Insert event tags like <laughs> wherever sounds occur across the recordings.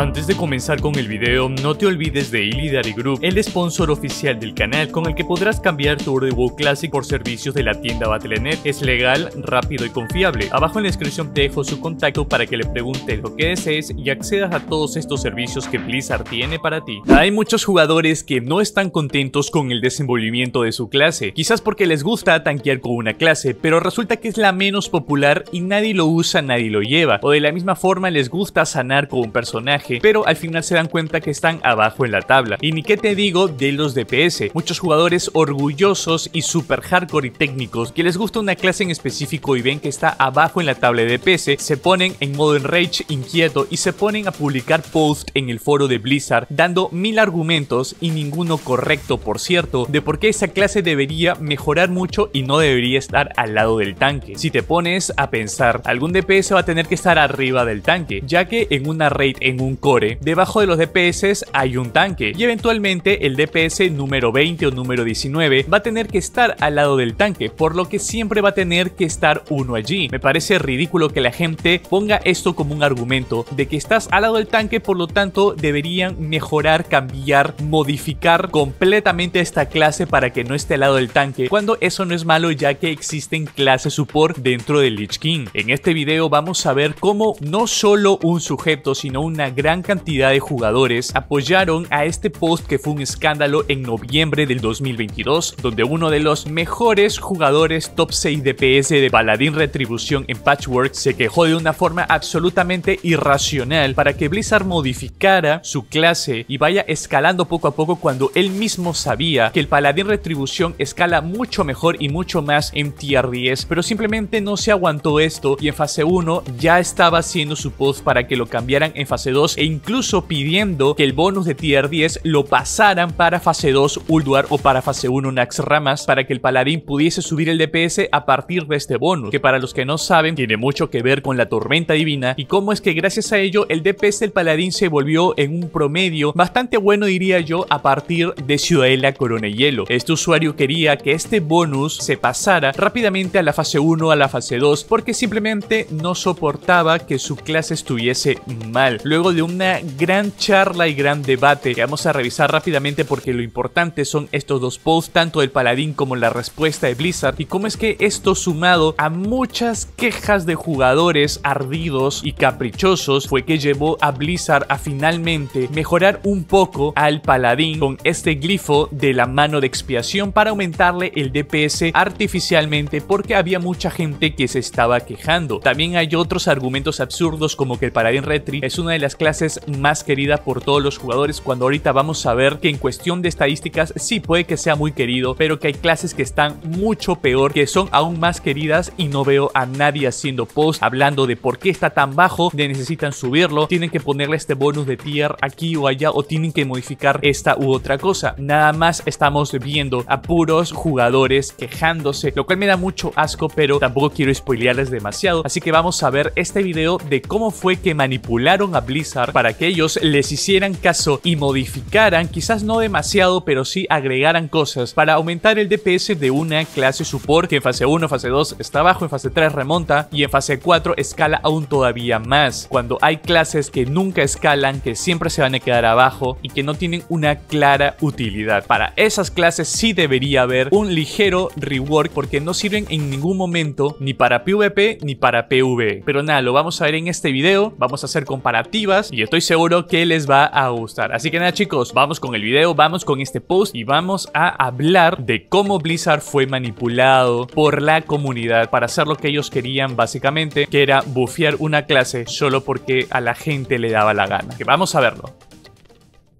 Antes de comenzar con el video, no te olvides de Illidari Group, el sponsor oficial del canal, con el que podrás cambiar tu World of War Classic por servicios de la tienda Battle.net. Es legal, rápido y confiable. Abajo en la descripción te dejo su contacto para que le preguntes lo que desees y accedas a todos estos servicios que Blizzard tiene para ti. Hay muchos jugadores que no están contentos con el desenvolvimiento de su clase, quizás porque les gusta tanquear con una clase, pero resulta que es la menos popular y nadie lo usa, nadie lo lleva, o de la misma forma les gusta sanar con un personaje pero al final se dan cuenta que están abajo en la tabla. Y ni qué te digo de los DPS, muchos jugadores orgullosos y super hardcore y técnicos que les gusta una clase en específico y ven que está abajo en la tabla de DPS, se ponen en modo enrage inquieto y se ponen a publicar posts en el foro de Blizzard dando mil argumentos y ninguno correcto por cierto de por qué esa clase debería mejorar mucho y no debería estar al lado del tanque. Si te pones a pensar, algún DPS va a tener que estar arriba del tanque, ya que en una raid en un core. Debajo de los DPS hay un tanque y eventualmente el DPS número 20 o número 19 va a tener que estar al lado del tanque, por lo que siempre va a tener que estar uno allí. Me parece ridículo que la gente ponga esto como un argumento de que estás al lado del tanque, por lo tanto deberían mejorar, cambiar, modificar completamente esta clase para que no esté al lado del tanque, cuando eso no es malo ya que existen clases support dentro del Lich King. En este video vamos a ver cómo no solo un sujeto, sino una gran cantidad de jugadores apoyaron a este post que fue un escándalo en noviembre del 2022, donde uno de los mejores jugadores top 6 DPS de Paladín Retribución en Patchwork se quejó de una forma absolutamente irracional para que Blizzard modificara su clase y vaya escalando poco a poco cuando él mismo sabía que el Paladín Retribución escala mucho mejor y mucho más en tier 10, pero simplemente no se aguantó esto y en fase 1 ya estaba haciendo su post para que lo cambiaran en fase 2 e incluso pidiendo que el bonus de tier 10 lo pasaran para fase 2 Ulduar o para fase 1 Ramas para que el paladín pudiese subir el DPS a partir de este bonus, que para los que no saben tiene mucho que ver con la tormenta divina y cómo es que gracias a ello el DPS del paladín se volvió en un promedio bastante bueno diría yo a partir de Ciudadela Corona y Hielo. Este usuario quería que este bonus se pasara rápidamente a la fase 1 a la fase 2 porque simplemente no soportaba que su clase estuviese mal. Luego de de una gran charla y gran debate que vamos a revisar rápidamente porque lo importante son estos dos posts, tanto el paladín como la respuesta de Blizzard y cómo es que esto sumado a muchas quejas de jugadores ardidos y caprichosos fue que llevó a Blizzard a finalmente mejorar un poco al paladín con este glifo de la mano de expiación para aumentarle el DPS artificialmente porque había mucha gente que se estaba quejando. También hay otros argumentos absurdos como que el paladín retri es una de las clases clases más querida por todos los jugadores cuando ahorita vamos a ver que en cuestión de estadísticas sí puede que sea muy querido, pero que hay clases que están mucho peor, que son aún más queridas y no veo a nadie haciendo post hablando de por qué está tan bajo, de necesitan subirlo, tienen que ponerle este bonus de tier aquí o allá o tienen que modificar esta u otra cosa. Nada más estamos viendo a puros jugadores quejándose, lo cual me da mucho asco, pero tampoco quiero spoilearles demasiado, así que vamos a ver este video de cómo fue que manipularon a Blizzard para que ellos les hicieran caso y modificaran, quizás no demasiado, pero sí agregaran cosas para aumentar el DPS de una clase support que en fase 1, fase 2 está bajo, en fase 3 remonta y en fase 4 escala aún todavía más. Cuando hay clases que nunca escalan, que siempre se van a quedar abajo y que no tienen una clara utilidad. Para esas clases sí debería haber un ligero rework porque no sirven en ningún momento ni para PvP ni para Pv e. Pero nada, lo vamos a ver en este video, vamos a hacer comparativas y estoy seguro que les va a gustar. Así que nada chicos, vamos con el video, vamos con este post y vamos a hablar de cómo Blizzard fue manipulado por la comunidad para hacer lo que ellos querían básicamente, que era bufear una clase solo porque a la gente le daba la gana. Que vamos a verlo.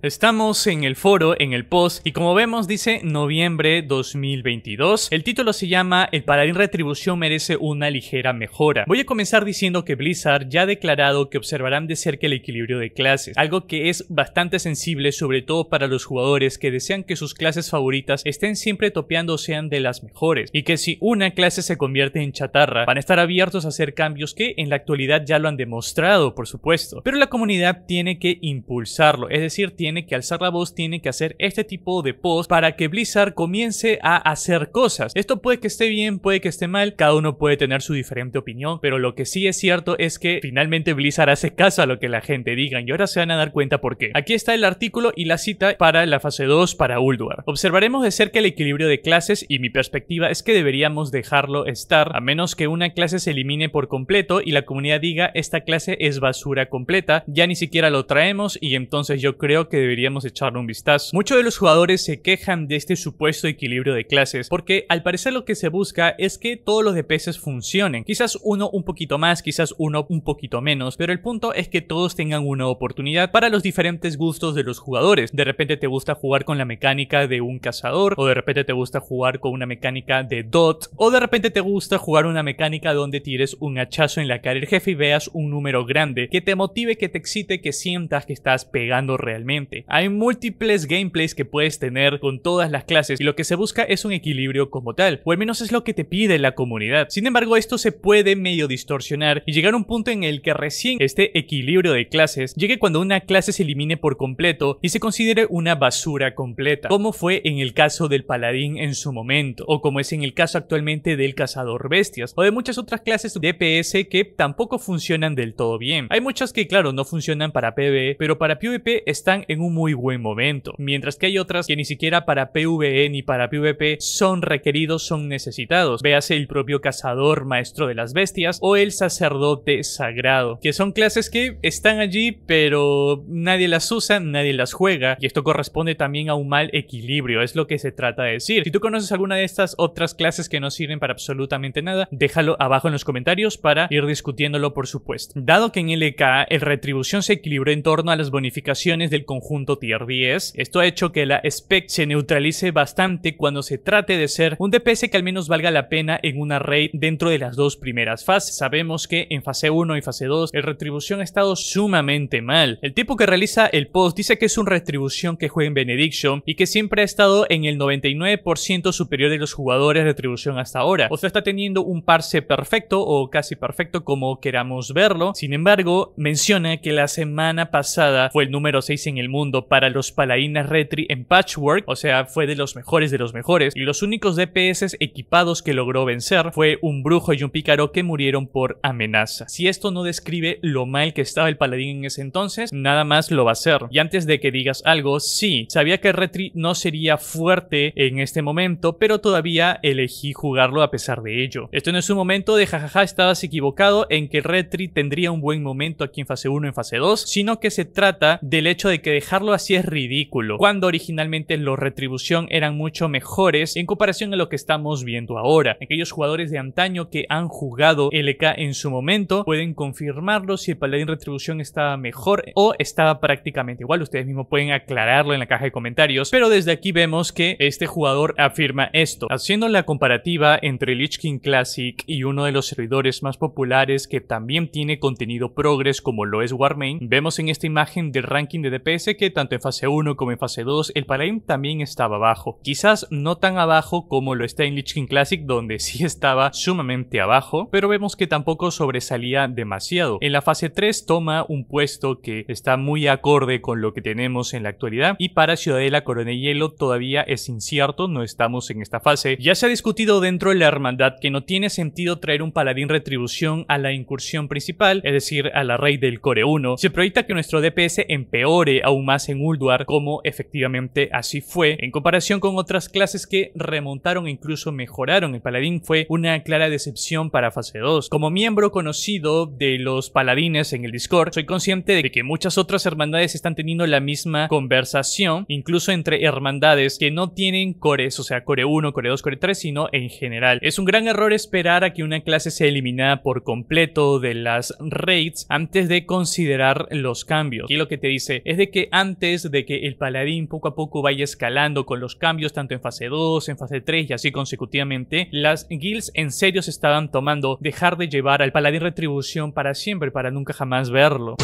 Estamos en el foro, en el post, y como vemos dice noviembre 2022. El título se llama El Paladín Retribución merece una ligera mejora. Voy a comenzar diciendo que Blizzard ya ha declarado que observarán de cerca el equilibrio de clases, algo que es bastante sensible sobre todo para los jugadores que desean que sus clases favoritas estén siempre topeando sean de las mejores, y que si una clase se convierte en chatarra, van a estar abiertos a hacer cambios que en la actualidad ya lo han demostrado, por supuesto. Pero la comunidad tiene que impulsarlo, es decir, tiene tiene que alzar la voz, tiene que hacer este tipo de post para que Blizzard comience a hacer cosas. Esto puede que esté bien, puede que esté mal, cada uno puede tener su diferente opinión, pero lo que sí es cierto es que finalmente Blizzard hace caso a lo que la gente diga y ahora se van a dar cuenta por qué. Aquí está el artículo y la cita para la fase 2 para Ulduar. Observaremos de cerca el equilibrio de clases y mi perspectiva es que deberíamos dejarlo estar a menos que una clase se elimine por completo y la comunidad diga esta clase es basura completa, ya ni siquiera lo traemos y entonces yo creo que deberíamos echarle un vistazo. Muchos de los jugadores se quejan de este supuesto equilibrio de clases, porque al parecer lo que se busca es que todos los DPS funcionen. Quizás uno un poquito más, quizás uno un poquito menos, pero el punto es que todos tengan una oportunidad para los diferentes gustos de los jugadores. De repente te gusta jugar con la mecánica de un cazador, o de repente te gusta jugar con una mecánica de dot, o de repente te gusta jugar una mecánica donde tires un hachazo en la cara del jefe y veas un número grande que te motive, que te excite, que sientas que estás pegando realmente hay múltiples gameplays que puedes tener con todas las clases y lo que se busca es un equilibrio como tal, o al menos es lo que te pide la comunidad. Sin embargo, esto se puede medio distorsionar y llegar a un punto en el que recién este equilibrio de clases llegue cuando una clase se elimine por completo y se considere una basura completa, como fue en el caso del paladín en su momento, o como es en el caso actualmente del cazador bestias, o de muchas otras clases de DPS que tampoco funcionan del todo bien. Hay muchas que claro no funcionan para PvE, pero para PvP están en un muy buen momento, mientras que hay otras que ni siquiera para PvE ni para PvP son requeridos, son necesitados. Véase el propio cazador maestro de las bestias o el sacerdote sagrado, que son clases que están allí pero nadie las usa, nadie las juega y esto corresponde también a un mal equilibrio, es lo que se trata de decir. Si tú conoces alguna de estas otras clases que no sirven para absolutamente nada, déjalo abajo en los comentarios para ir discutiéndolo por supuesto. Dado que en LK el retribución se equilibró en torno a las bonificaciones del conjunto Junto tier 10. Esto ha hecho que la spec se neutralice bastante cuando se trate de ser un DPS que al menos valga la pena en una raid dentro de las dos primeras fases. Sabemos que en fase 1 y fase 2 el retribución ha estado sumamente mal. El tipo que realiza el post dice que es un retribución que juega en Benediction y que siempre ha estado en el 99% superior de los jugadores de retribución hasta ahora. O sea, está teniendo un parse perfecto o casi perfecto como queramos verlo. Sin embargo, menciona que la semana pasada fue el número 6 en el mundo mundo para los paladines Retri en Patchwork, o sea, fue de los mejores de los mejores, y los únicos DPS equipados que logró vencer fue un brujo y un pícaro que murieron por amenaza. Si esto no describe lo mal que estaba el paladín en ese entonces, nada más lo va a hacer. Y antes de que digas algo, sí, sabía que Retri no sería fuerte en este momento, pero todavía elegí jugarlo a pesar de ello. Esto no es un momento de jajaja, estabas equivocado en que Retri tendría un buen momento aquí en fase 1 en fase 2, sino que se trata del hecho de que dejarlo así es ridículo, cuando originalmente los retribución eran mucho mejores en comparación a lo que estamos viendo ahora. Aquellos jugadores de antaño que han jugado LK en su momento pueden confirmarlo si el paladín retribución estaba mejor o estaba prácticamente igual. Ustedes mismos pueden aclararlo en la caja de comentarios, pero desde aquí vemos que este jugador afirma esto. Haciendo la comparativa entre Lich King Classic y uno de los servidores más populares que también tiene contenido progres como lo es Warmain, vemos en esta imagen del ranking de DPS que tanto en fase 1 como en fase 2 el Paladín también estaba abajo. Quizás no tan abajo como lo está en Lich King Classic donde <laughs> sí estaba sumamente abajo, pero vemos que tampoco sobresalía demasiado. En la fase 3 toma un puesto que está muy acorde con lo que tenemos en la actualidad y para Ciudadela Corona y Hielo todavía es incierto, no estamos en esta fase. Ya se ha discutido dentro de la hermandad que no tiene sentido traer un Paladín Retribución a la incursión principal, es decir, a la Rey del Core 1. Se proyecta que nuestro DPS empeore aún más en Ulduar, como efectivamente así fue, en comparación con otras clases que remontaron e incluso mejoraron. El paladín fue una clara decepción para fase 2. Como miembro conocido de los paladines en el Discord, soy consciente de que muchas otras hermandades están teniendo la misma conversación, incluso entre hermandades que no tienen cores, o sea, core 1, core 2, core 3, sino en general. Es un gran error esperar a que una clase sea eliminada por completo de las raids antes de considerar los cambios. Y lo que te dice es de que antes de que el paladín poco a poco vaya escalando con los cambios tanto en fase 2, en fase 3 y así consecutivamente, las guilds en serio se estaban tomando dejar de llevar al paladín retribución para siempre, para nunca jamás verlo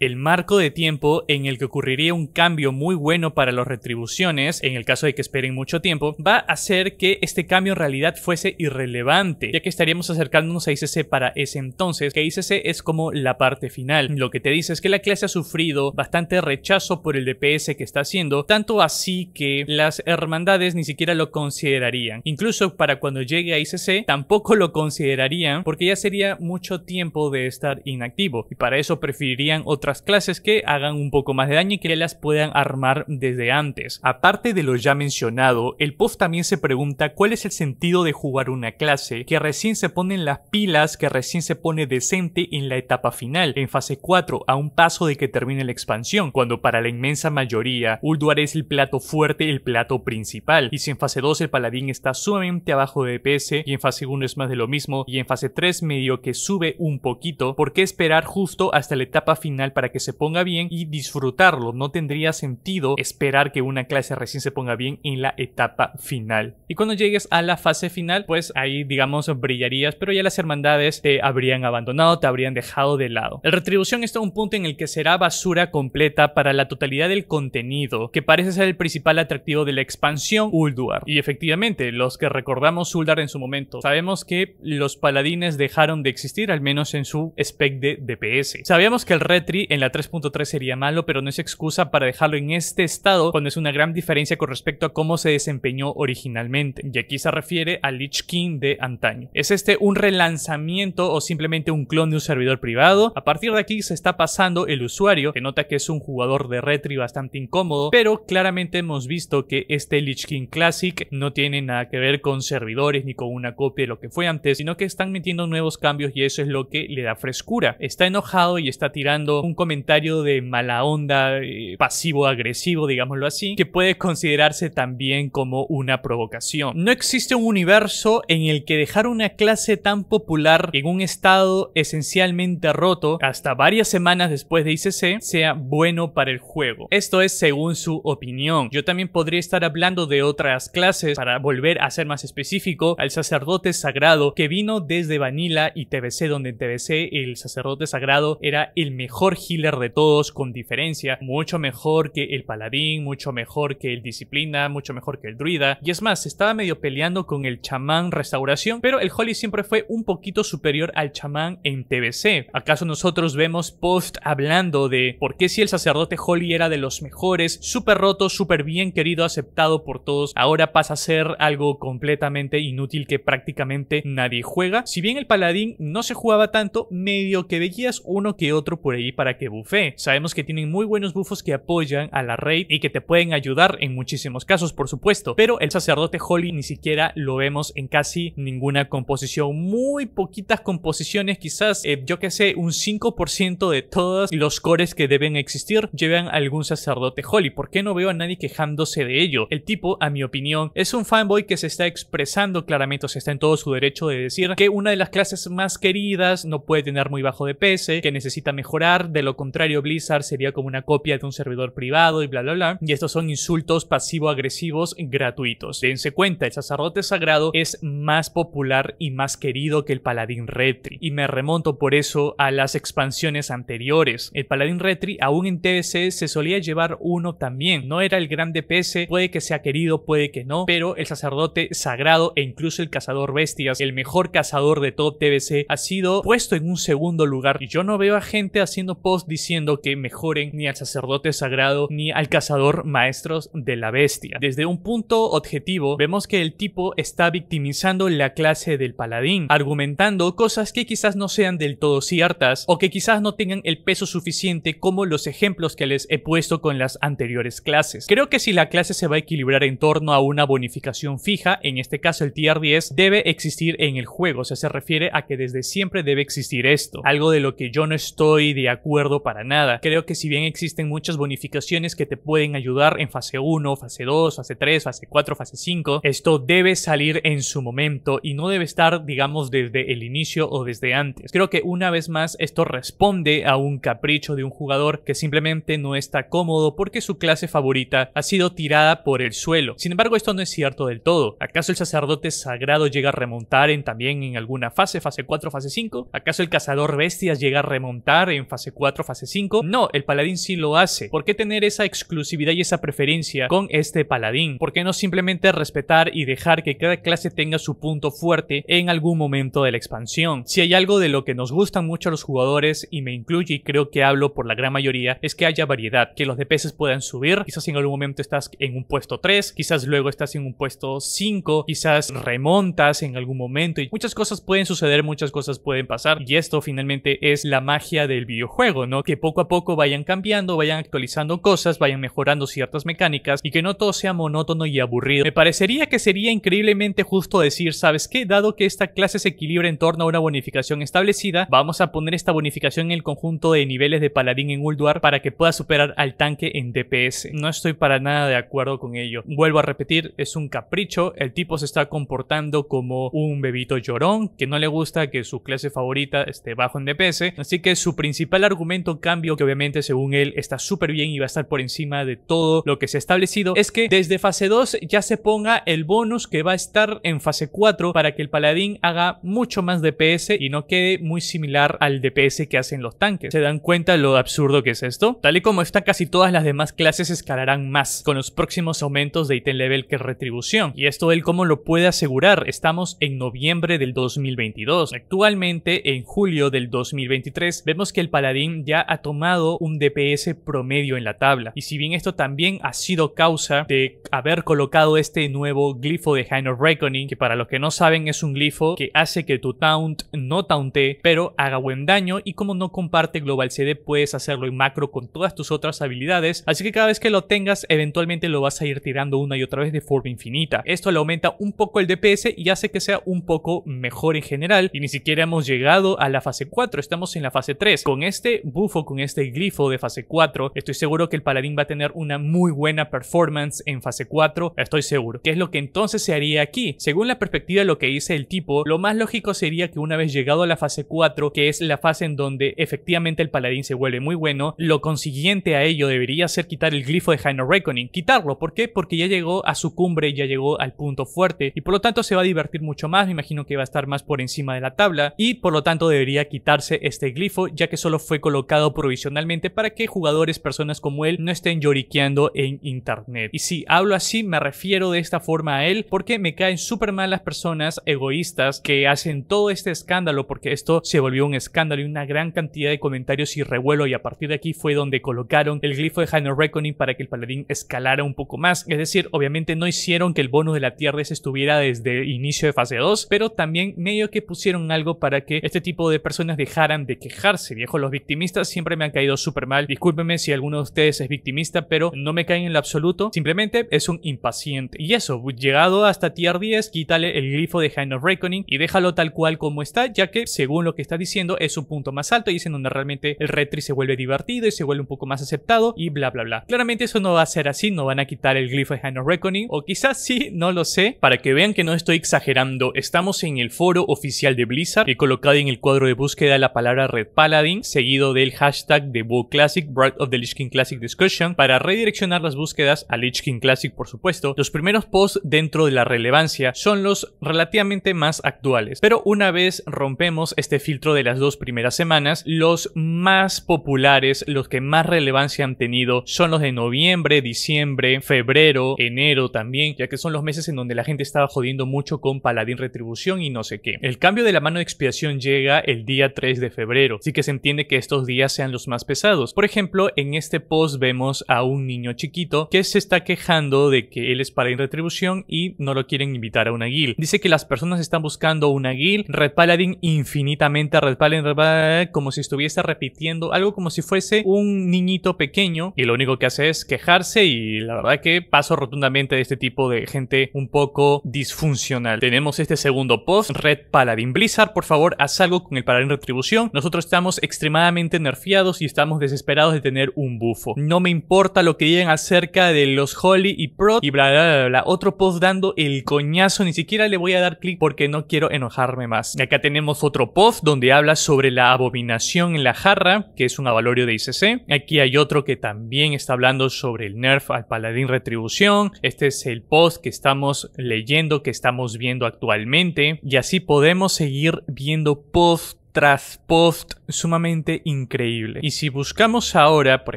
el marco de tiempo en el que ocurriría un cambio muy bueno para las retribuciones, en el caso de que esperen mucho tiempo, va a hacer que este cambio en realidad fuese irrelevante, ya que estaríamos acercándonos a ICC para ese entonces, que ICC es como la parte final. Lo que te dice es que la clase ha sufrido bastante rechazo por el DPS que está haciendo, tanto así que las hermandades ni siquiera lo considerarían. Incluso para cuando llegue a ICC tampoco lo considerarían porque ya sería mucho tiempo de estar inactivo y para eso preferirían otra clases que hagan un poco más de daño y que las puedan armar desde antes. Aparte de lo ya mencionado, el post también se pregunta cuál es el sentido de jugar una clase que recién se pone en las pilas, que recién se pone decente en la etapa final, en fase 4, a un paso de que termine la expansión, cuando para la inmensa mayoría Ulduar es el plato fuerte, el plato principal, y si en fase 2 el paladín está sumamente abajo de DPS y en fase 1 es más de lo mismo y en fase 3 medio que sube un poquito, ¿por qué esperar justo hasta la etapa final para que se ponga bien y disfrutarlo. No tendría sentido esperar que una clase recién se ponga bien en la etapa final. Y cuando llegues a la fase final, pues ahí digamos brillarías, pero ya las hermandades te habrían abandonado, te habrían dejado de lado. La retribución está a un punto en el que será basura completa para la totalidad del contenido, que parece ser el principal atractivo de la expansión Ulduar. Y efectivamente, los que recordamos Uldar en su momento, sabemos que los paladines dejaron de existir, al menos en su spec de DPS. Sabíamos que el Retri en la 3.3 sería malo, pero no es excusa para dejarlo en este estado cuando es una gran diferencia con respecto a cómo se desempeñó originalmente. Y aquí se refiere al Lich King de antaño. ¿Es este un relanzamiento o simplemente un clon de un servidor privado? A partir de aquí se está pasando el usuario, que nota que es un jugador de retri bastante incómodo, pero claramente hemos visto que este Lich King Classic no tiene nada que ver con servidores ni con una copia de lo que fue antes, sino que están metiendo nuevos cambios y eso es lo que le da frescura. Está enojado y está tirando un comentario de mala onda, eh, pasivo-agresivo, digámoslo así, que puede considerarse también como una provocación. No existe un universo en el que dejar una clase tan popular en un estado esencialmente roto hasta varias semanas después de ICC sea bueno para el juego. Esto es según su opinión. Yo también podría estar hablando de otras clases para volver a ser más específico al sacerdote sagrado que vino desde Vanilla y TBC donde en TBC el sacerdote sagrado era el mejor healer de todos, con diferencia, mucho mejor que el paladín, mucho mejor que el disciplina, mucho mejor que el druida, y es más, estaba medio peleando con el chamán restauración, pero el holy siempre fue un poquito superior al chamán en TBC. ¿Acaso nosotros vemos post hablando de por qué si el sacerdote holy era de los mejores, súper roto, súper bien querido, aceptado por todos, ahora pasa a ser algo completamente inútil que prácticamente nadie juega? Si bien el paladín no se jugaba tanto, medio que veías uno que otro por ahí para que bufé. Sabemos que tienen muy buenos bufos que apoyan a la raid y que te pueden ayudar en muchísimos casos, por supuesto, pero el sacerdote Holly ni siquiera lo vemos en casi ninguna composición. Muy poquitas composiciones, quizás, eh, yo que sé, un 5% de todos los cores que deben existir llevan algún sacerdote Holly. ¿Por qué no veo a nadie quejándose de ello? El tipo, a mi opinión, es un fanboy que se está expresando claramente, o sea, está en todo su derecho de decir que una de las clases más queridas no puede tener muy bajo de PS, que necesita mejorar, de lo contrario Blizzard sería como una copia de un servidor privado y bla bla bla, y estos son insultos pasivo-agresivos gratuitos. Dense cuenta, el sacerdote sagrado es más popular y más querido que el paladín Retri, y me remonto por eso a las expansiones anteriores. El paladín Retri aún en TBC se solía llevar uno también, no era el gran DPS, puede que sea querido, puede que no, pero el sacerdote sagrado e incluso el cazador bestias, el mejor cazador de todo TBC, ha sido puesto en un segundo lugar, y yo no veo a gente haciendo diciendo que mejoren ni al sacerdote sagrado ni al cazador maestros de la bestia. Desde un punto objetivo, vemos que el tipo está victimizando la clase del paladín, argumentando cosas que quizás no sean del todo ciertas o que quizás no tengan el peso suficiente como los ejemplos que les he puesto con las anteriores clases. Creo que si la clase se va a equilibrar en torno a una bonificación fija, en este caso el tier 10, debe existir en el juego, o sea, se refiere a que desde siempre debe existir esto, algo de lo que yo no estoy de acuerdo para nada. Creo que si bien existen muchas bonificaciones que te pueden ayudar en fase 1, fase 2, fase 3, fase 4, fase 5, esto debe salir en su momento y no debe estar, digamos, desde el inicio o desde antes. Creo que una vez más esto responde a un capricho de un jugador que simplemente no está cómodo porque su clase favorita ha sido tirada por el suelo. Sin embargo, esto no es cierto del todo. ¿Acaso el sacerdote sagrado llega a remontar en también en alguna fase, fase 4, fase 5? ¿Acaso el cazador bestias llega a remontar en fase 4? fase 5. No, el paladín sí lo hace. ¿Por qué tener esa exclusividad y esa preferencia con este paladín? ¿Por qué no simplemente respetar y dejar que cada clase tenga su punto fuerte en algún momento de la expansión? Si hay algo de lo que nos gustan mucho los jugadores, y me incluye y creo que hablo por la gran mayoría, es que haya variedad, que los DPS puedan subir, quizás en algún momento estás en un puesto 3, quizás luego estás en un puesto 5, quizás remontas en algún momento y muchas cosas pueden suceder, muchas cosas pueden pasar y esto finalmente es la magia del videojuego que poco a poco vayan cambiando, vayan actualizando cosas, vayan mejorando ciertas mecánicas y que no todo sea monótono y aburrido. Me parecería que sería increíblemente justo decir, ¿sabes qué? Dado que esta clase se equilibra en torno a una bonificación establecida, vamos a poner esta bonificación en el conjunto de niveles de paladín en Ulduar para que pueda superar al tanque en DPS. No estoy para nada de acuerdo con ello. Vuelvo a repetir, es un capricho, el tipo se está comportando como un bebito llorón que no le gusta que su clase favorita esté bajo en DPS, así que su principal argumento cambio, que obviamente según él está súper bien y va a estar por encima de todo lo que se ha establecido, es que desde fase 2 ya se ponga el bonus que va a estar en fase 4 para que el paladín haga mucho más DPS y no quede muy similar al DPS que hacen los tanques. ¿Se dan cuenta lo absurdo que es esto? Tal y como está, casi todas las demás clases escalarán más con los próximos aumentos de ítem level que retribución. Y esto él cómo lo puede asegurar. Estamos en noviembre del 2022. Actualmente, en julio del 2023, vemos que el paladín ya ha tomado un DPS promedio en la tabla. Y si bien esto también ha sido causa de haber colocado este nuevo glifo de Hand Reckoning, que para los que no saben es un glifo que hace que tu taunt no taunte pero haga buen daño y como no comparte Global CD puedes hacerlo en macro con todas tus otras habilidades, así que cada vez que lo tengas eventualmente lo vas a ir tirando una y otra vez de forma infinita. Esto le aumenta un poco el DPS y hace que sea un poco mejor en general y ni siquiera hemos llegado a la fase 4, estamos en la fase 3. Con este bufo, con este glifo de fase 4. Estoy seguro que el paladín va a tener una muy buena performance en fase 4, estoy seguro. ¿Qué es lo que entonces se haría aquí? Según la perspectiva de lo que dice el tipo, lo más lógico sería que una vez llegado a la fase 4, que es la fase en donde efectivamente el paladín se vuelve muy bueno, lo consiguiente a ello debería ser quitar el glifo de Hino Reckoning. Quitarlo, ¿por qué? Porque ya llegó a su cumbre, ya llegó al punto fuerte y por lo tanto se va a divertir mucho más, me imagino que va a estar más por encima de la tabla y por lo tanto debería quitarse este glifo ya que solo fue con colocado provisionalmente para que jugadores, personas como él, no estén lloriqueando en internet. Y si hablo así, me refiero de esta forma a él porque me caen súper mal las personas egoístas que hacen todo este escándalo porque esto se volvió un escándalo y una gran cantidad de comentarios y revuelo y a partir de aquí fue donde colocaron el glifo de Heiner Reckoning para que el paladín escalara un poco más. Es decir, obviamente no hicieron que el bono de la tierra estuviera desde inicio de fase 2, pero también medio que pusieron algo para que este tipo de personas dejaran de quejarse, viejo, los víctimas siempre me han caído súper mal. Discúlpenme si alguno de ustedes es victimista, pero no me caen en lo absoluto. Simplemente es un impaciente. Y eso, llegado hasta tier 10, quítale el grifo de Hand of Reckoning y déjalo tal cual como está, ya que según lo que está diciendo es un punto más alto y es en donde realmente el retri se vuelve divertido y se vuelve un poco más aceptado y bla bla bla. Claramente eso no va a ser así, no van a quitar el glifo de Hand of Reckoning o quizás sí, no lo sé, para que vean que no estoy exagerando. Estamos en el foro oficial de Blizzard y colocado en el cuadro de búsqueda la palabra Red Paladin seguido del hashtag de Bo Classic, Bright of the Lich King Classic Discussion, para redireccionar las búsquedas a Lich King Classic, por supuesto. Los primeros posts dentro de la relevancia son los relativamente más actuales, pero una vez rompemos este filtro de las dos primeras semanas, los más populares, los que más relevancia han tenido, son los de noviembre, diciembre, febrero, enero también, ya que son los meses en donde la gente estaba jodiendo mucho con Paladín Retribución y no sé qué. El cambio de la mano de expiación llega el día 3 de febrero, así que se entiende que estos días sean los más pesados. Por ejemplo, en este post vemos a un niño chiquito que se está quejando de que él es para en retribución y no lo quieren invitar a una guild. Dice que las personas están buscando una guild, Red Paladin infinitamente a Red Paladin, como si estuviese repitiendo algo como si fuese un niñito pequeño y lo único que hace es quejarse y la verdad que paso rotundamente de este tipo de gente un poco disfuncional. Tenemos este segundo post, Red Paladin Blizzard, por favor, haz algo con el Paladin Retribución. Nosotros estamos extremadamente nerfeados y estamos desesperados de tener un bufo. No me importa lo que digan acerca de los Holly y Prot y bla bla bla Otro post dando el coñazo, ni siquiera le voy a dar clic porque no quiero enojarme más. Y acá tenemos otro post donde habla sobre la abominación en la jarra, que es un avalorio de ICC. Aquí hay otro que también está hablando sobre el nerf al paladín retribución. Este es el post que estamos leyendo, que estamos viendo actualmente. Y así podemos seguir viendo post tras post sumamente increíble. Y si buscamos ahora, por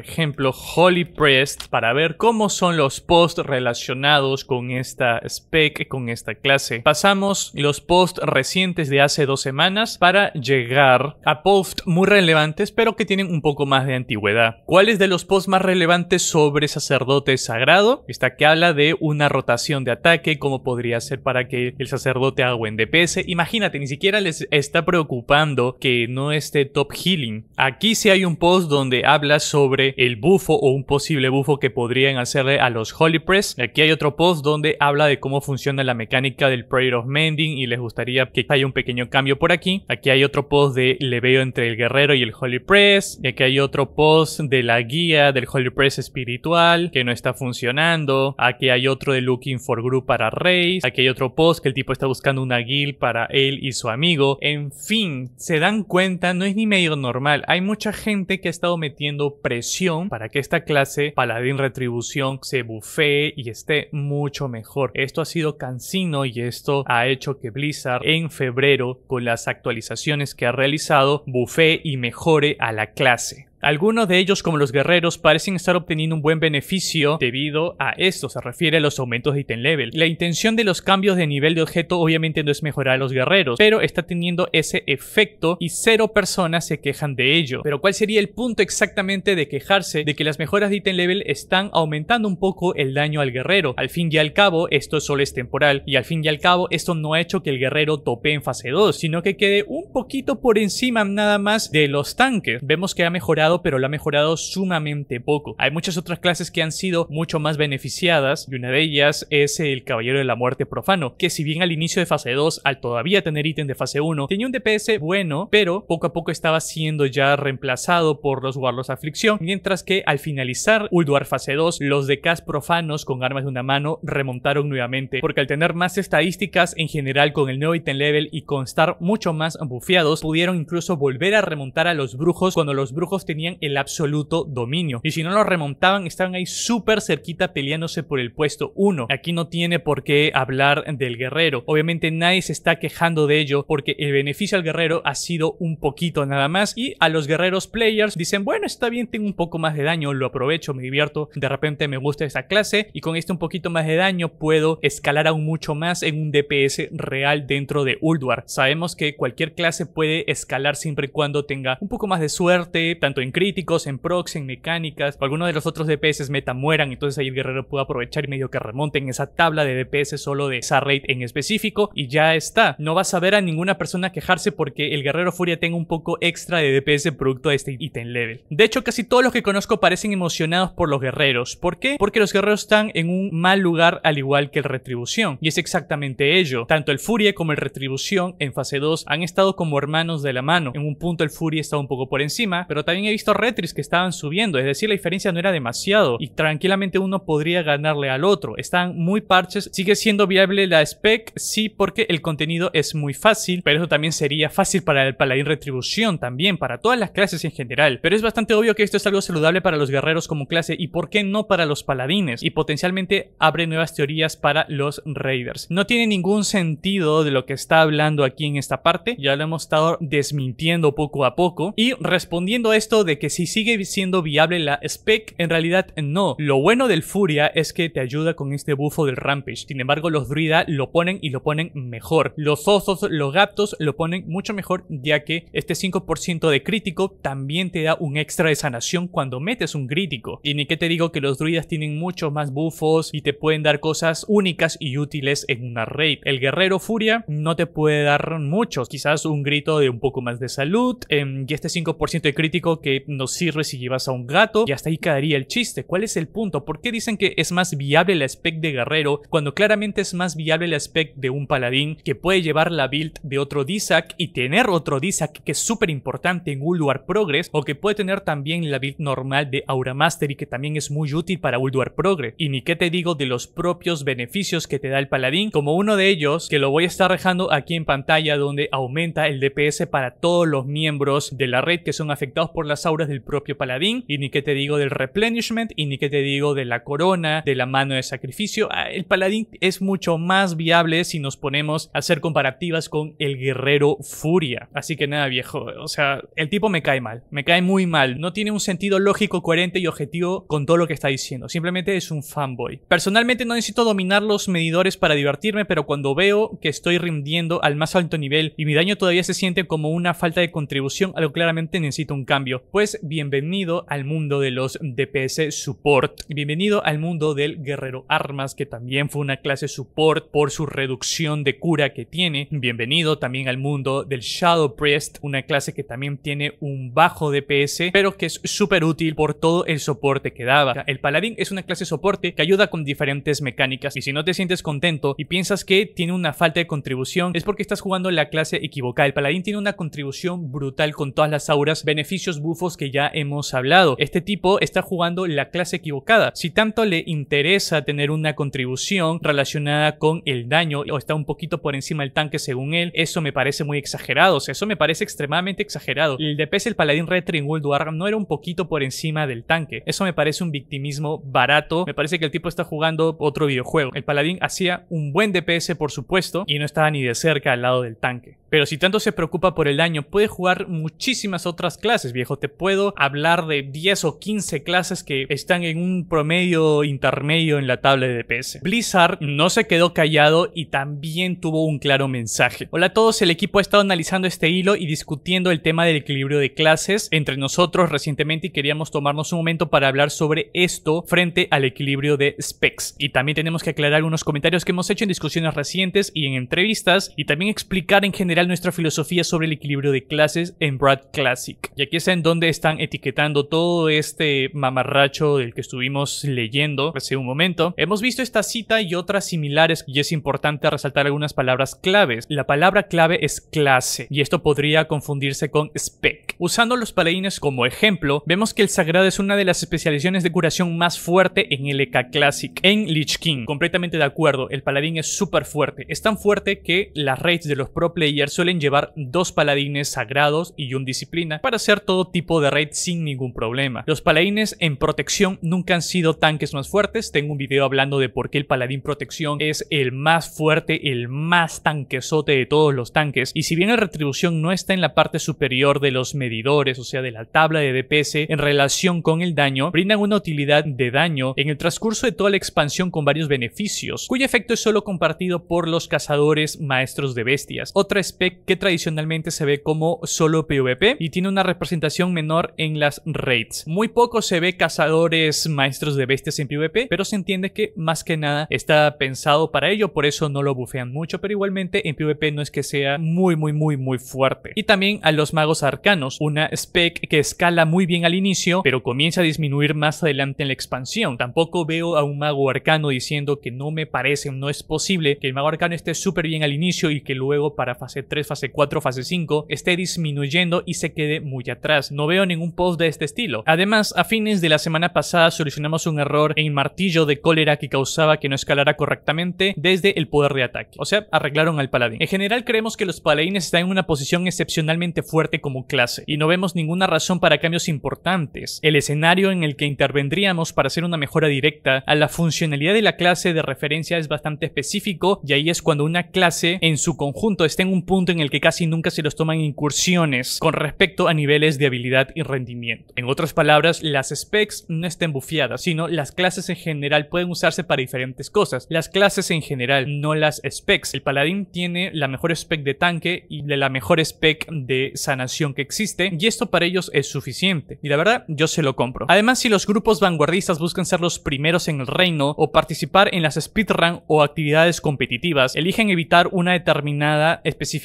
ejemplo, Holy Priest... para ver cómo son los posts relacionados con esta spec, con esta clase, pasamos los posts recientes de hace dos semanas para llegar a posts muy relevantes, pero que tienen un poco más de antigüedad. ¿Cuáles de los posts más relevantes sobre sacerdote sagrado? Esta que habla de una rotación de ataque, cómo podría ser para que el sacerdote haga buen DPS. Imagínate, ni siquiera les está preocupando que no esté todo. Healing. Aquí sí hay un post donde habla sobre el bufo o un posible bufo que podrían hacerle a los Holy Press. Aquí hay otro post donde habla de cómo funciona la mecánica del Prayer of Mending y les gustaría que haya un pequeño cambio por aquí. Aquí hay otro post de le veo entre el guerrero y el Holy Press. Y aquí hay otro post de la guía del Holy Press espiritual que no está funcionando. Aquí hay otro de Looking for Group para Reyes. Aquí hay otro post que el tipo está buscando una guild para él y su amigo. En fin, se dan cuenta, no es ni normal. Hay mucha gente que ha estado metiendo presión para que esta clase Paladín Retribución se bufee y esté mucho mejor. Esto ha sido cansino y esto ha hecho que Blizzard en febrero, con las actualizaciones que ha realizado, bufee y mejore a la clase. Algunos de ellos, como los guerreros, parecen estar obteniendo un buen beneficio debido a esto, se refiere a los aumentos de item level. La intención de los cambios de nivel de objeto obviamente no es mejorar a los guerreros, pero está teniendo ese efecto y cero personas se quejan de ello. Pero ¿cuál sería el punto exactamente de quejarse de que las mejoras de item level están aumentando un poco el daño al guerrero? Al fin y al cabo, esto solo es temporal y al fin y al cabo esto no ha hecho que el guerrero tope en fase 2, sino que quede un poquito por encima nada más de los tanques. Vemos que ha mejorado pero lo ha mejorado sumamente poco. Hay muchas otras clases que han sido mucho más beneficiadas y una de ellas es el Caballero de la Muerte Profano, que si bien al inicio de fase 2, al todavía tener ítem de fase 1, tenía un DPS bueno, pero poco a poco estaba siendo ya reemplazado por los Warlords Aflicción, mientras que al finalizar Ulduar fase 2, los de DKs profanos con armas de una mano remontaron nuevamente, porque al tener más estadísticas en general con el nuevo ítem level y con estar mucho más bufeados, pudieron incluso volver a remontar a los brujos cuando los brujos tenían el absoluto dominio. Y si no lo remontaban, estaban ahí súper cerquita peleándose por el puesto 1. Aquí no tiene por qué hablar del guerrero. Obviamente nadie se está quejando de ello porque el beneficio al guerrero ha sido un poquito nada más. Y a los guerreros players dicen, bueno, está bien, tengo un poco más de daño, lo aprovecho, me divierto, de repente me gusta esta clase y con este un poquito más de daño puedo escalar aún mucho más en un DPS real dentro de Ulduar. Sabemos que cualquier clase puede escalar siempre y cuando tenga un poco más de suerte, tanto en críticos, en procs, en mecánicas, o algunos de los otros DPS meta mueran, entonces ahí el guerrero puede aprovechar y medio que remonten esa tabla de DPS solo de esa raid en específico y ya está. No vas a ver a ninguna persona quejarse porque el guerrero furia tenga un poco extra de DPS producto de este ítem level. De hecho, casi todos los que conozco parecen emocionados por los guerreros. ¿Por qué? Porque los guerreros están en un mal lugar al igual que el retribución. Y es exactamente ello. Tanto el furia como el retribución en fase 2 han estado como hermanos de la mano. En un punto el furia está un poco por encima, pero también hay visto retries que estaban subiendo, es decir, la diferencia no era demasiado y tranquilamente uno podría ganarle al otro. Están muy parches, sigue siendo viable la spec, sí, porque el contenido es muy fácil, pero eso también sería fácil para el paladín retribución también, para todas las clases en general. Pero es bastante obvio que esto es algo saludable para los guerreros como clase y por qué no para los paladines y potencialmente abre nuevas teorías para los raiders. No tiene ningún sentido de lo que está hablando aquí en esta parte, ya lo hemos estado desmintiendo poco a poco y respondiendo a esto de que si sigue siendo viable la spec, en realidad no. Lo bueno del Furia es que te ayuda con este bufo del Rampage. Sin embargo, los druida lo ponen y lo ponen mejor. Los osos, los gaptos lo ponen mucho mejor ya que este 5% de crítico también te da un extra de sanación cuando metes un crítico. Y ni que te digo que los druidas tienen muchos más bufos y te pueden dar cosas únicas y útiles en una raid. El guerrero furia no te puede dar muchos, quizás un grito de un poco más de salud em, y este 5% de crítico que nos sirve si llevas a un gato y hasta ahí quedaría el chiste. ¿Cuál es el punto? ¿Por qué dicen que es más viable la spec de guerrero cuando claramente es más viable el spec de un paladín que puede llevar la build de otro disac y tener otro disac que es súper importante en Ulduar Progress o que puede tener también la build normal de Aura Mastery que también es muy útil para Ulduar Progress? Y ni qué te digo de los propios beneficios que te da el paladín como uno de ellos que lo voy a estar dejando aquí en pantalla donde aumenta el DPS para todos los miembros de la red que son afectados por las auras del propio paladín, y ni que te digo del replenishment, y ni que te digo de la corona, de la mano de sacrificio. Ah, el paladín es mucho más viable si nos ponemos a hacer comparativas con el guerrero furia. Así que nada, viejo, o sea, el tipo me cae mal, me cae muy mal, no tiene un sentido lógico, coherente y objetivo con todo lo que está diciendo, simplemente es un fanboy. Personalmente no necesito dominar los medidores para divertirme, pero cuando veo que estoy rindiendo al más alto nivel y mi daño todavía se siente como una falta de contribución, algo claramente necesito un cambio. Pues bienvenido al mundo de los DPS support. Bienvenido al mundo del guerrero armas, que también fue una clase support por su reducción de cura que tiene. Bienvenido también al mundo del Shadow Priest, una clase que también tiene un bajo DPS, pero que es súper útil por todo el soporte que daba. El paladín es una clase soporte que ayuda con diferentes mecánicas y si no te sientes contento y piensas que tiene una falta de contribución es porque estás jugando la clase equivocada. El paladín tiene una contribución brutal con todas las auras, beneficios, buffos que ya hemos hablado. Este tipo está jugando la clase equivocada. Si tanto le interesa tener una contribución relacionada con el daño o está un poquito por encima del tanque según él, eso me parece muy exagerado. sea, eso me parece extremadamente exagerado. El DPS, del paladín Red no era un poquito por encima del tanque. Eso me parece un victimismo barato. Me parece que el tipo está jugando otro videojuego. El paladín hacía un buen DPS, por supuesto, y no estaba ni de cerca al lado del tanque. Pero si tanto se preocupa por el daño, puede jugar muchísimas otras clases, viejo. Te puedo hablar de 10 o 15 clases que están en un promedio intermedio en la tabla de DPS. Blizzard no se quedó callado y también tuvo un claro mensaje. Hola a todos, el equipo ha estado analizando este hilo y discutiendo el tema del equilibrio de clases entre nosotros recientemente y queríamos tomarnos un momento para hablar sobre esto frente al equilibrio de specs. Y también tenemos que aclarar unos comentarios que hemos hecho en discusiones recientes y en entrevistas y también explicar en general nuestra filosofía sobre el equilibrio de clases en Brad Classic. Y aquí es en donde están etiquetando todo este mamarracho del que estuvimos leyendo hace un momento. Hemos visto esta cita y otras similares y es importante resaltar algunas palabras claves. La palabra clave es clase y esto podría confundirse con spec. Usando los paladines como ejemplo, vemos que el sagrado es una de las especializaciones de curación más fuerte en el Ek Classic. En Lich King, completamente de acuerdo, el paladín es súper fuerte. Es tan fuerte que las raids de los pro players suelen llevar dos paladines sagrados y un disciplina para hacer todo tipo de raid sin ningún problema. Los paladines en protección nunca han sido tanques más fuertes, tengo un video hablando de por qué el paladín protección es el más fuerte, el más tanquesote de todos los tanques, y si bien la retribución no está en la parte superior de los medidores, o sea de la tabla de DPS en relación con el daño, brindan una utilidad de daño en el transcurso de toda la expansión con varios beneficios, cuyo efecto es solo compartido por los cazadores maestros de bestias. Otra que tradicionalmente se ve como solo PvP y tiene una representación menor en las raids. Muy poco se ve cazadores maestros de bestias en PvP, pero se entiende que más que nada está pensado para ello, por eso no lo bufean mucho, pero igualmente en PvP no es que sea muy muy muy muy fuerte. Y también a los magos arcanos, una spec que escala muy bien al inicio, pero comienza a disminuir más adelante en la expansión. Tampoco veo a un mago arcano diciendo que no me parece, no es posible que el mago arcano esté súper bien al inicio y que luego para fase 3, fase 4, fase 5 esté disminuyendo y se quede muy atrás. No veo ningún post de este estilo. Además, a fines de la semana pasada solucionamos un error en martillo de cólera que causaba que no escalara correctamente desde el poder de ataque. O sea, arreglaron al paladín. En general creemos que los paladines están en una posición excepcionalmente fuerte como clase y no vemos ninguna razón para cambios importantes. El escenario en el que intervendríamos para hacer una mejora directa a la funcionalidad de la clase de referencia es bastante específico y ahí es cuando una clase en su conjunto está en un punto en el que casi nunca se los toman incursiones con respecto a niveles de habilidad y rendimiento. En otras palabras, las specs no estén bufiadas, sino las clases en general pueden usarse para diferentes cosas. Las clases en general, no las specs. El paladín tiene la mejor spec de tanque y la mejor spec de sanación que existe, y esto para ellos es suficiente. Y la verdad, yo se lo compro. Además, si los grupos vanguardistas buscan ser los primeros en el reino o participar en las speedrun o actividades competitivas, eligen evitar una determinada específica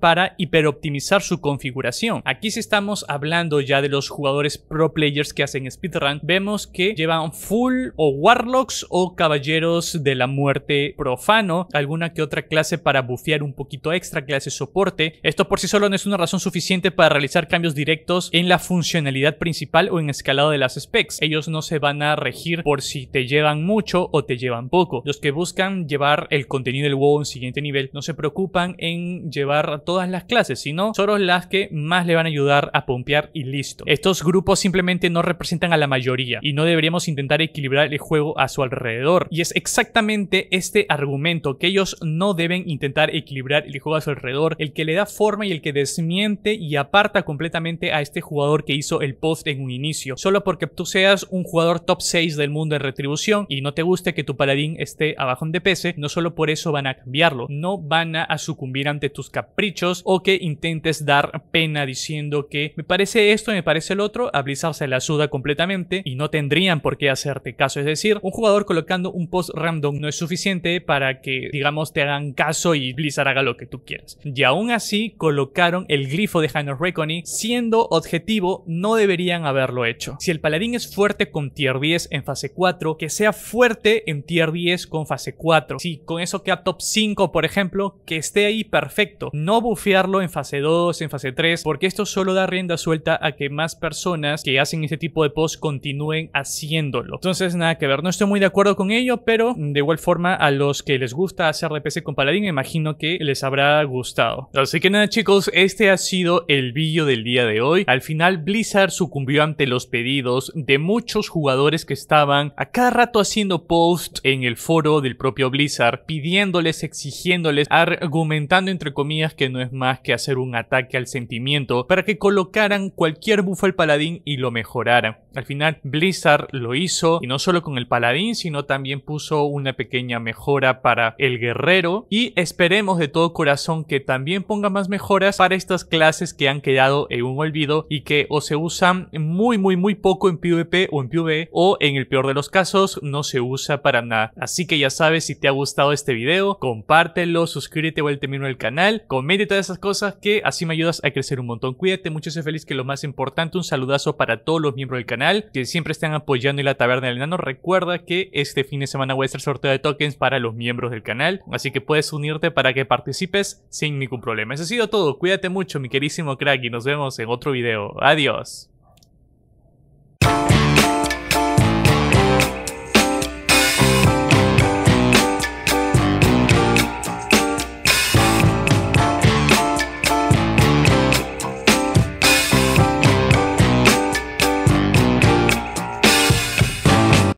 para hiperoptimizar su configuración. Aquí si estamos hablando ya de los jugadores pro players que hacen speedrun, vemos que llevan full o warlocks o caballeros de la muerte profano, alguna que otra clase para bufear un poquito extra, clase soporte. Esto por sí solo no es una razón suficiente para realizar cambios directos en la funcionalidad principal o en escalado de las specs. Ellos no se van a regir por si te llevan mucho o te llevan poco. Los que buscan llevar el contenido del WoW a siguiente nivel no se preocupan en llevar todas las clases, sino solo las que más le van a ayudar a pompear y listo. Estos grupos simplemente no representan a la mayoría y no deberíamos intentar equilibrar el juego a su alrededor. Y es exactamente este argumento que ellos no deben intentar equilibrar el juego a su alrededor, el que le da forma y el que desmiente y aparta completamente a este jugador que hizo el post en un inicio, solo porque tú seas un jugador top 6 del mundo en retribución y no te guste que tu paladín esté abajo en DPS, no solo por eso van a cambiarlo, no van a sucumbir ante tus caprichos o que intentes dar pena diciendo que me parece esto, me parece el otro, a Blizzard se la suda completamente y no tendrían por qué hacerte caso. Es decir, un jugador colocando un post random no es suficiente para que, digamos, te hagan caso y Blizzard haga lo que tú quieras. Y aún así, colocaron el grifo de Hannah Recony siendo objetivo, no deberían haberlo hecho. Si el paladín es fuerte con tier 10 en fase 4, que sea fuerte en tier 10 con fase 4. Si con eso queda top 5, por ejemplo, que esté ahí perfecto no bufearlo en fase 2, en fase 3, porque esto solo da rienda suelta a que más personas que hacen este tipo de post continúen haciéndolo. Entonces, nada que ver. No estoy muy de acuerdo con ello, pero mm, de igual forma a los que les gusta hacer PC con Paladín, imagino que les habrá gustado. Así que nada, chicos, este ha sido el vídeo del día de hoy. Al final, Blizzard sucumbió ante los pedidos de muchos jugadores que estaban a cada rato haciendo post en el foro del propio Blizzard, pidiéndoles, exigiéndoles, argumentando entre comillas que no es más que hacer un ataque al sentimiento para que colocaran cualquier buff al paladín y lo mejoraran. Al final, Blizzard lo hizo y no solo con el paladín, sino también puso una pequeña mejora para el guerrero y esperemos de todo corazón que también ponga más mejoras para estas clases que han quedado en un olvido y que o se usan muy muy muy poco en PvP o en PvE o en el peor de los casos no se usa para nada. Así que ya sabes si te ha gustado este video, compártelo, suscríbete o el canal con todas esas cosas que así me ayudas a crecer un montón. Cuídate mucho, sé feliz que lo más importante, un saludazo para todos los miembros del canal que siempre están apoyando en la taberna del enano. Recuerda que este fin de semana voy a hacer sorteo de tokens para los miembros del canal, así que puedes unirte para que participes sin ningún problema. Eso ha sido todo, cuídate mucho mi querísimo crack y nos vemos en otro video. Adiós.